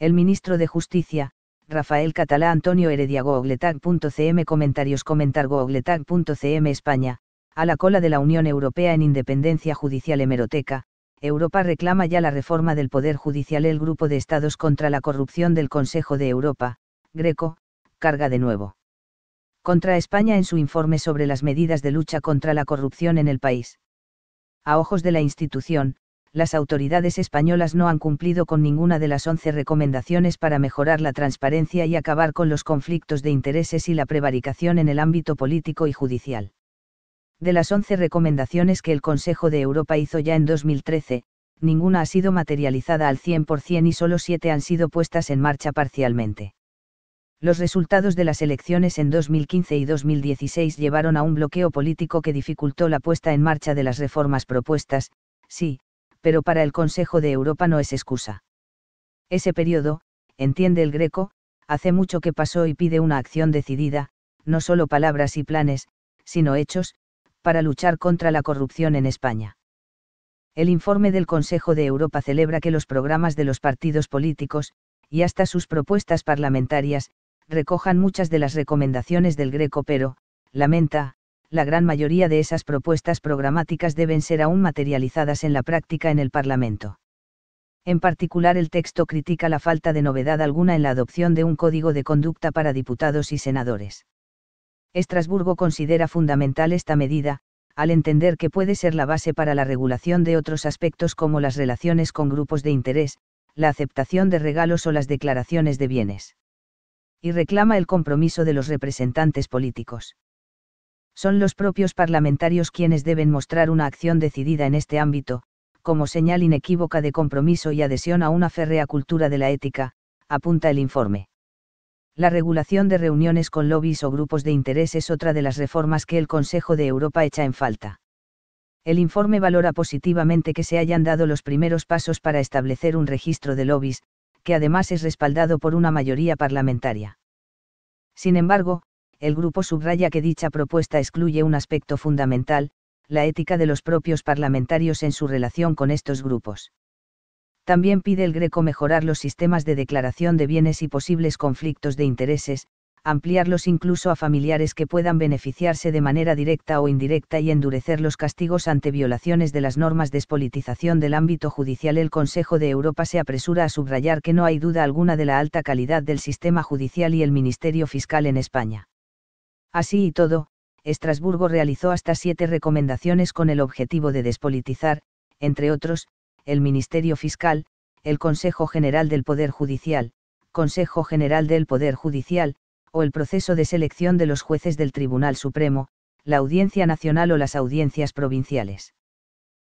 El ministro de Justicia, Rafael Catalá Antonio Heredia Googletag.cm Comentarios Comentar Googletag.cm España, a la cola de la Unión Europea en independencia judicial hemeroteca, Europa reclama ya la reforma del Poder Judicial el Grupo de Estados contra la corrupción del Consejo de Europa, Greco, carga de nuevo. Contra España en su informe sobre las medidas de lucha contra la corrupción en el país. A ojos de la institución, las autoridades españolas no han cumplido con ninguna de las 11 recomendaciones para mejorar la transparencia y acabar con los conflictos de intereses y la prevaricación en el ámbito político y judicial. De las 11 recomendaciones que el Consejo de Europa hizo ya en 2013, ninguna ha sido materializada al 100% y solo 7 han sido puestas en marcha parcialmente. Los resultados de las elecciones en 2015 y 2016 llevaron a un bloqueo político que dificultó la puesta en marcha de las reformas propuestas, sí, pero para el Consejo de Europa no es excusa. Ese periodo, entiende el greco, hace mucho que pasó y pide una acción decidida, no solo palabras y planes, sino hechos, para luchar contra la corrupción en España. El informe del Consejo de Europa celebra que los programas de los partidos políticos, y hasta sus propuestas parlamentarias, recojan muchas de las recomendaciones del Greco, pero, lamenta, la gran mayoría de esas propuestas programáticas deben ser aún materializadas en la práctica en el Parlamento. En particular, el texto critica la falta de novedad alguna en la adopción de un código de conducta para diputados y senadores. Estrasburgo considera fundamental esta medida, al entender que puede ser la base para la regulación de otros aspectos como las relaciones con grupos de interés, la aceptación de regalos o las declaraciones de bienes. Y reclama el compromiso de los representantes políticos. Son los propios parlamentarios quienes deben mostrar una acción decidida en este ámbito, como señal inequívoca de compromiso y adhesión a una férrea cultura de la ética, apunta el informe. La regulación de reuniones con lobbies o grupos de interés es otra de las reformas que el Consejo de Europa echa en falta. El informe valora positivamente que se hayan dado los primeros pasos para establecer un registro de lobbies, que además es respaldado por una mayoría parlamentaria. Sin embargo, el grupo subraya que dicha propuesta excluye un aspecto fundamental, la ética de los propios parlamentarios en su relación con estos grupos. También pide el Greco mejorar los sistemas de declaración de bienes y posibles conflictos de intereses, ampliarlos incluso a familiares que puedan beneficiarse de manera directa o indirecta y endurecer los castigos ante violaciones de las normas de despolitización del ámbito judicial. El Consejo de Europa se apresura a subrayar que no hay duda alguna de la alta calidad del sistema judicial y el Ministerio Fiscal en España. Así y todo, Estrasburgo realizó hasta siete recomendaciones con el objetivo de despolitizar, entre otros, el Ministerio Fiscal, el Consejo General del Poder Judicial, Consejo General del Poder Judicial, o el proceso de selección de los jueces del Tribunal Supremo, la Audiencia Nacional o las audiencias provinciales.